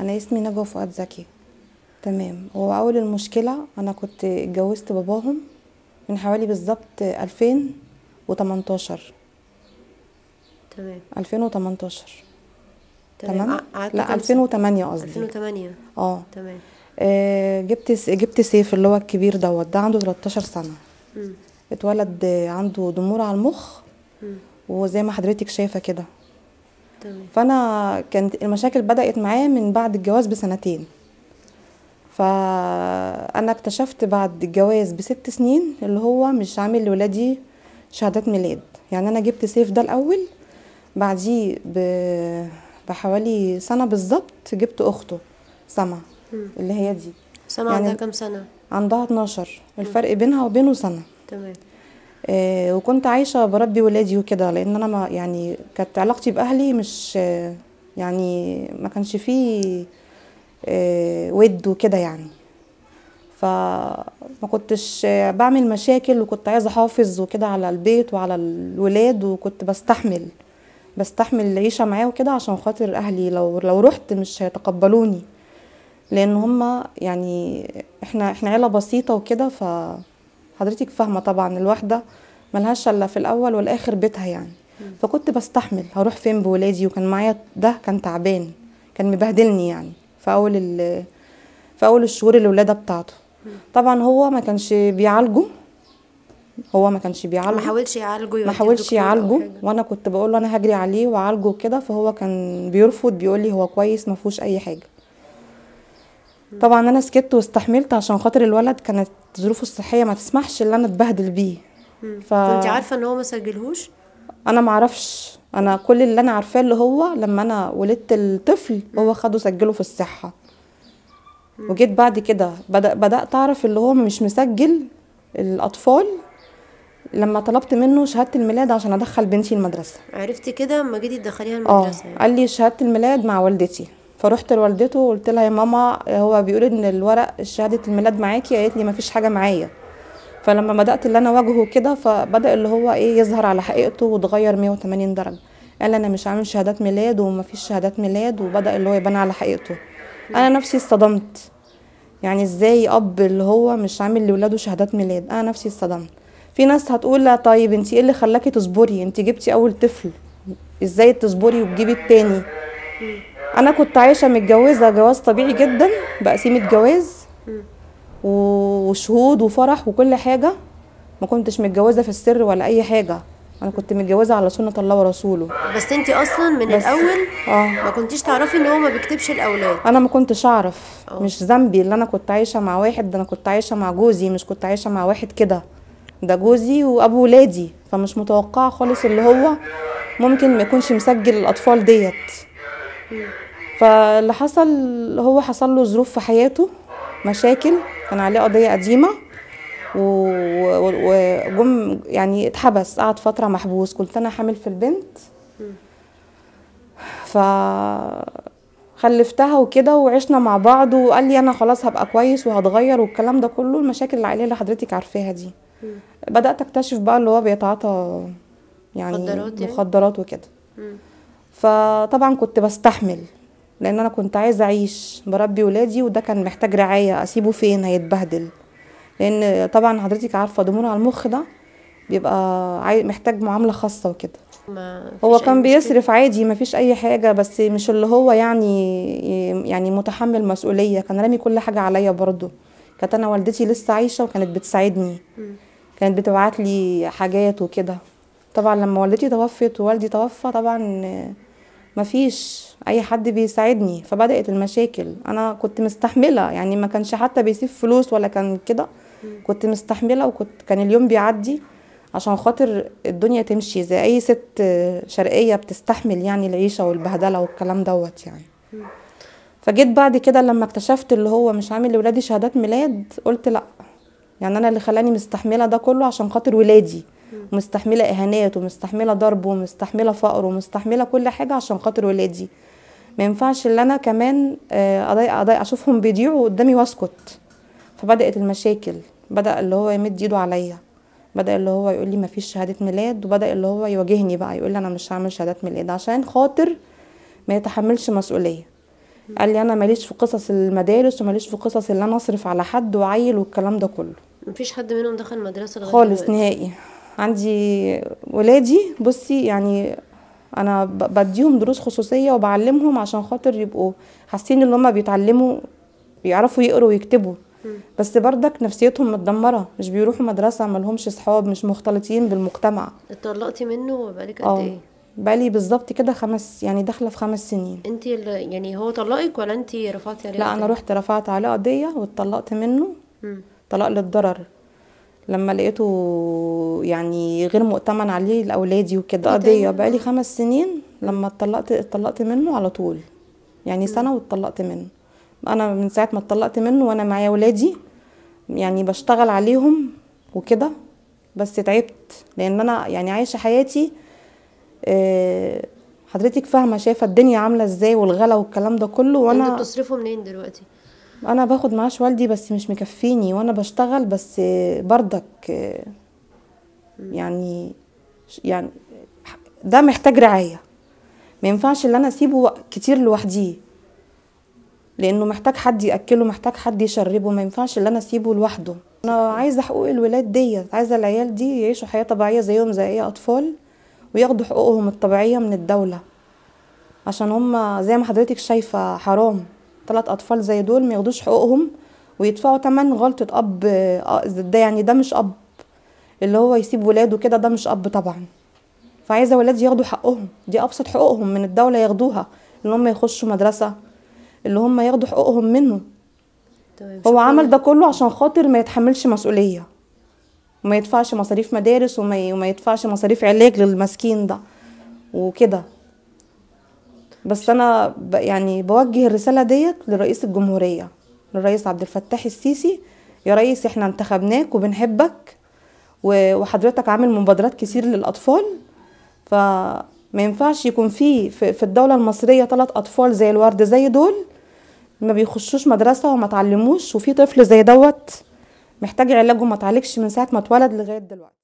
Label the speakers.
Speaker 1: انا اسمي نجوى فؤاد زكي تمام هو اول المشكله انا كنت اتجوزت باباهم من حوالي بالظبط 2018 تمام 2018 تمام لا 2008 قصدي 2008 اه تمام آه، جبت جبت سيف اللي هو الكبير دوت ده عنده 13 سنه م. اتولد عنده ضمور على المخ م. وزي ما حضرتك شايفه كده تمام. فانا كانت المشاكل بدات معايا من بعد الجواز بسنتين فانا اكتشفت بعد الجواز بست سنين اللي هو مش عامل لولادي شهادات ميلاد يعني انا جبت سيف ده الاول بعديه بحوالي سنه بالظبط جبت اخته سما اللي هي دي سما يعني عندها كام سنه عندها 12 الفرق بينها وبينه سنه تمام آه، وكنت عايشه بربي ولادي وكده لان انا ما يعني كانت علاقتي باهلي مش آه، يعني ما كانش فيه آه، ود وكده يعني فما كنتش بعمل مشاكل وكنت عايزه احافظ وكده على البيت وعلى الولاد وكنت بستحمل بستحمل العيشه معاه وكده عشان خاطر اهلي لو لو رحت مش هيتقبلوني لان هما يعني احنا احنا عيله بسيطه وكده ف حضرتك فاهمه طبعا الواحده ملهاش الا في الاول والاخر بيتها يعني فكنت بستحمل هروح فين بولادي وكان معايا ده كان تعبان كان مبهدلني يعني في اول في اول الشهور الولاده بتاعته طبعا هو ما كانش بيعالجه هو ما كانش بيعالجه ما حاولش يعالجه ما حاولش يعالجه وانا كنت بقول له انا هجري عليه وعالجه كده فهو كان بيرفض بيقول لي هو كويس ما فيهوش اي حاجه طبعا انا سكت واستحملت عشان خاطر الولد كانت ظروفه الصحيه ما تسمحش ان انا اتبهدل بيه ف... كنت عارفه ان هو ما سجلهوش انا ما اعرفش انا كل اللي انا عارفاه اللي هو لما انا ولدت الطفل هو خده سجله في الصحه وجيت بعد كده بدأ بدات اعرف اللي هو مش مسجل الاطفال لما طلبت منه شهاده الميلاد عشان ادخل بنتي المدرسه عرفتي كده لما جيتي تدخليها المدرسه اه يعني. قال لي شهاده الميلاد مع والدتي فروحت لوالدته وقلت لها يا ماما هو بيقول ان الورق شهاده الميلاد معاكي قالت لي مفيش حاجه معايا فلما بدات اللي انا واجهه كده فبدا اللي هو ايه يظهر على حقيقته واتغير 180 درجه قال انا مش عامل شهادات ميلاد ومفيش شهادات ميلاد وبدا اللي هو يبان على حقيقته انا نفسي اصطدمت يعني ازاي اب اللي هو مش عامل لولاده شهادات ميلاد انا نفسي اصطدمت في ناس هتقول لا طيب انت ايه اللي خلاكي تصبري انت جبتي اول طفل ازاي تصبري وتجيبي التاني انا كنت عايشه متجوزه جواز طبيعي جدا بقسيمه جواز وشهود وفرح وكل حاجه ما كنتش متجوزه في السر ولا اي حاجه انا كنت متجوزه على سنه الله ورسوله بس انت اصلا من بس. الاول اه ما كنتيش تعرفي ان هو ما بيكتبش الاولاد انا ما كنتش اعرف أوه. مش ذنبي اللي انا كنت عايشه مع واحد ده انا كنت عايشه مع جوزي مش كنت عايشه مع واحد كده ده جوزي وابو ولادي فمش متوقعه خالص اللي هو ممكن ما يكونش مسجل الاطفال ديت فاللي حصل هو حصل له ظروف في حياته مشاكل كان عليه قضيه قديمه وجم يعني اتحبس قعد فتره محبوس كنت انا حامل في البنت ف خلفتها وكده وعشنا مع بعض وقال لي انا خلاص هبقى كويس وهتغير والكلام ده كله المشاكل العائليه اللي حضرتك عارفاها دي بدات اكتشف بقى اللي هو بيتعاطى يعني مخدرات, يعني؟ مخدرات وكده فطبعا كنت بستحمل لان انا كنت عايزه اعيش بربي ولادي وده كان محتاج رعايه اسيبه فين هيتبهدل لان طبعا حضرتك عارفه ضمور على المخ ده بيبقى محتاج معامله خاصه وكده هو كان بيصرف عادي ما فيش اي حاجه بس مش اللي هو يعني يعني متحمل مسؤوليه كان رامي كل حاجه عليا برضو كانت انا والدتي لسه عايشه وكانت بتساعدني كانت بتبعت لي حاجات وكده طبعا لما والدتي توفت ووالدي توفى طبعا آه، مفيش اي حد بيساعدني فبدات المشاكل انا كنت مستحمله يعني ما كانش حتى بيسيب فلوس ولا كان كده كنت مستحمله وكنت كان اليوم بيعدي عشان خاطر الدنيا تمشي زي اي ست آه، شرقيه بتستحمل يعني العيشه والبهدله والكلام دوت يعني فجيت بعد كده لما اكتشفت اللي هو مش عامل لولادي شهادات ميلاد قلت لا يعني انا اللي خلاني مستحمله ده كله عشان خاطر ولادي ومستحمله اهانات ومستحمله ضرب ومستحمله فقر ومستحمله كل حاجه عشان خاطر ولادي ما ينفعش ان انا كمان اضايق آه، اضايق اشوفهم بيضيعوا قدامي واسكت فبدات المشاكل بدا اللي هو يمد ايده عليا بدا اللي هو يقول لي مفيش شهاده ميلاد وبدا اللي هو يواجهني بقى يقول لي انا مش هعمل شهادات ميلاد عشان خاطر ما يتحملش مسؤوليه قال لي انا ماليش في قصص المدارس وماليش في قصص اللي انا اصرف على حد وعيل والكلام ده كله مفيش حد منهم دخل مدرسه خالص نهائي عندي ولادي بصي يعني انا بديهم دروس خصوصيه وبعلمهم عشان خاطر يبقوا حاسين ان هم بيتعلموا بيعرفوا يقروا ويكتبوا بس بردك نفسيتهم متدمره مش بيروحوا مدرسه ما لهمش اصحاب مش مختلطين بالمجتمع اتطلقتي منه بقالك قد آه، ايه بقالي بالظبط كده خمس يعني داخله في خمس سنين انت يعني هو طلقك ولا انت رفعتي عليه لا انا رحت رفعت عليه قضيه واتطلقت منه طلاق للضرر لما لقيته يعني غير مؤتمن عليه لاولادي وكده إيه قضيه بقالي آه. خمس سنين لما اتطلقت اتطلقت منه على طول يعني سنه واتطلقت منه انا من ساعه ما اتطلقت منه وانا معايا ولادي يعني بشتغل عليهم وكده بس تعبت لان انا يعني عايشه حياتي أه حضرتك فاهمه شايفه الدنيا عامله ازاي والغلا والكلام ده كله وانا انت بتصرفوا منين دلوقتي انا باخد معاش والدي بس مش مكفيني وانا بشتغل بس آه، برضك آه، يعني يعني ده محتاج رعايه ما ينفعش ان انا اسيبه كتير لوحديه لانه محتاج حد ياكله محتاج حد يشربه ما ينفعش ان انا اسيبه لوحده انا عايزه حقوق الولاد ديت عايزه العيال دي يعيشوا حياه طبيعيه زيهم زي اي اطفال وياخدوا حقوقهم الطبيعيه من الدوله عشان هم زي ما حضرتك شايفه حرام ثلاث اطفال زي دول ما ياخدوش حقوقهم ويدفعوا تمن غلطه اب آه، ده يعني ده مش اب اللي هو يسيب ولاده كده ده مش اب طبعا فعايزه ولادي ياخدوا حقهم دي ابسط حقوقهم من الدوله ياخدوها اللي هم يخشوا مدرسه اللي هم ياخدوا حقوقهم منه طيب، هو عمل ده كله عشان خاطر ما يتحملش مسؤوليه وما يدفعش مصاريف مدارس وما يدفعش مصاريف علاج للمسكين ده وكده بس انا يعني بوجه الرساله ديت لرئيس الجمهوريه للرئيس عبد الفتاح السيسي يا ريس احنا انتخبناك وبنحبك وحضرتك عامل مبادرات كتير للاطفال فما ينفعش يكون في في الدوله المصريه ثلاث اطفال زي الورد زي دول ما بيخشوش مدرسه وما تعلموش وفي طفل زي دوت محتاج علاج وما تعالجش من ساعه ما اتولد لغايه دلوقتي